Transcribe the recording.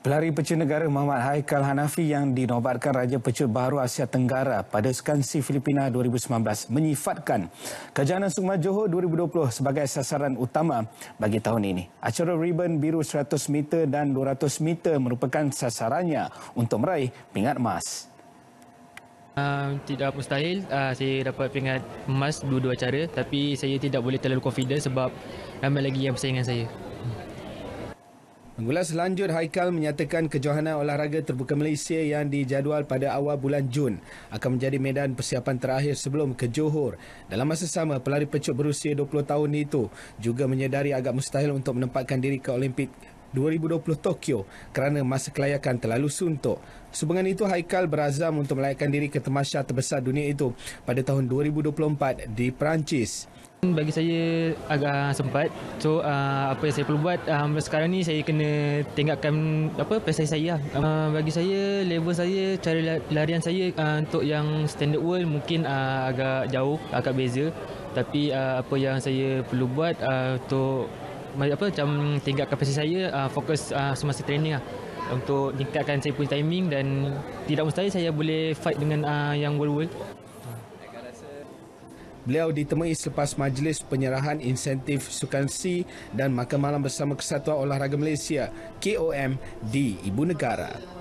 Pelari pecah negara Muhammad Haikal Hanafi yang dinobatkan Raja Pecah Baru Asia Tenggara pada Skansi Filipina 2019 menyifatkan Kejayaan Sukma Johor 2020 sebagai sasaran utama bagi tahun ini. Acara ribbon biru 100 meter dan 200 meter merupakan sasarannya untuk meraih pingat emas. Uh, tidak mustahil uh, saya dapat pingat emas dua-dua cara tapi saya tidak boleh terlalu confident sebab ramai lagi yang bersaing dengan saya. Mengulas selanjut Haikal menyatakan kejohanan olahraga terbuka Malaysia yang dijadual pada awal bulan Jun akan menjadi medan persiapan terakhir sebelum ke Johor. Dalam masa sama, pelari pecut berusia 20 tahun itu juga menyedari agak mustahil untuk menempatkan diri ke Olimpik 2020 Tokyo kerana masa kelayakan terlalu suntuk. Sebenarnya itu Haikal berazam untuk melayakkan diri ke temasya terbesar dunia itu pada tahun 2024 di Perancis. Bagi saya agak sempat. So uh, apa yang saya perlu buat um, sekarang ni saya kena tinggalkan apa prestasi saya. Um, bagi saya level saya cari larian saya uh, untuk yang standard world mungkin uh, agak jauh, agak beza. Tapi uh, apa yang saya perlu buat uh, untuk apa macam tinggalkan prestasi saya uh, fokus uh, semasa training lah. Untuk tingkatkan saya punya timing dan tidak mustahil saya boleh fight dengan uh, yang world world. Beliau ditemui selepas majlis penyerahan insentif sukan C dan makan malam bersama Kesatuan Olahraga Malaysia KOM di Ibu Negara.